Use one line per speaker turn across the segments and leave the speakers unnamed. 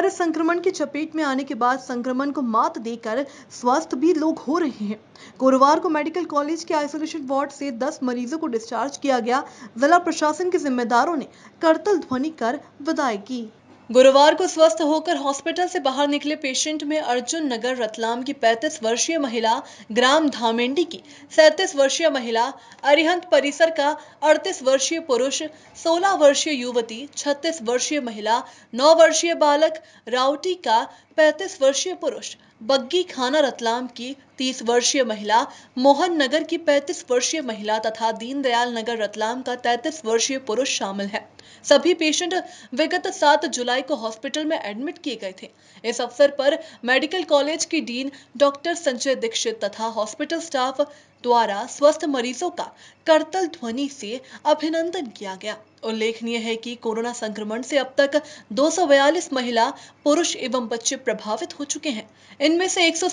virus संक्रमण की चपेट में आने के बाद संक्रमण को मात देकर स्वस्थ भी लोग हो रहे हैं गुरुवार को मेडिकल कॉलेज के आइसोलेशन वार्ड से 10 मरीजों को डिस्चार्ज किया गया जिला प्रशासन के जिम्मेदारों ने करतल ध्वनि कर विदाई की गुरुवार को स्वस्थ होकर हॉस्पिटल से बाहर निकले पेशेंट में अर्जुन नगर रतलाम की 35 वर्षीय महिला ग्राम धामेंडी की 37 वर्षीय महिला अरिहंत परिसर का 38 वर्षीय पुरुष 16 वर्षीय युवती 36 वर्षीय महिला 9 वर्षीय बालक राउटी का 35 वर्षीय पुरुष बग्गी खाना रतलाम की 30 वर्षीय महिला मोहन नगर की 35 वर्षीय महिला तथा दीनदयाल नगर रतलाम का 33 वर्षीय पुरुष शामिल है सभी पेशेंट विगत 7 जुलाई को हॉस्पिटल में एडमिट किए गए थे इस अवसर पर मेडिकल कॉलेज की डीन डॉक्टर संजय दीक्षित तथा हॉस्पिटल स्टाफ द्वारा स्वस्थ मरीजों का करतल ध्वनि से अभिनंदन किया गया उल्लेखनीय है कि कोरोना संक्रमण से अब तक 242 महिला पुरुष एवं बच्चे प्रभावित हो चुके हैं इनमें से एक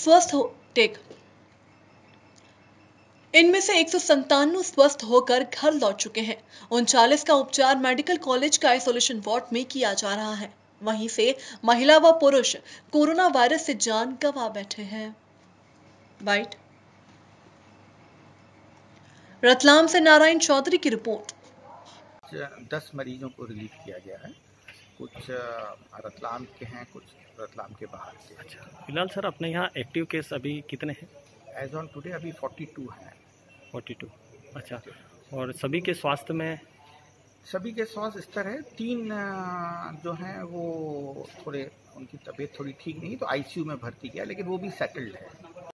स्वस्थ टेक इनमें से एक स्वस्थ होकर घर लौट चुके हैं उनचालीस का उपचार मेडिकल कॉलेज का आइसोलेशन वार्ड में किया जा रहा है वहीं से महिला व पुरुष कोरोना वायरस से जान गंवा बैठे हैं बाइट रतलाम से नारायण चौधरी की रिपोर्ट
दस मरीजों को रिलीव किया गया है कुछ रतलाम के हैं कुछ रतलाम के बाहर से अच्छा फिलहाल सर अपने यहाँ एक्टिव केस अभी कितने हैं एज ऑन टुडे अभी 42 हैं फोर्टी टू अच्छा और सभी के स्वास्थ्य में सभी के स्वास्थ्य स्तर है तीन जो हैं वो थोड़े उनकी तबीयत थोड़ी ठीक नहीं तो आईसीयू में भर्ती किया लेकिन वो भी सेटल्ड है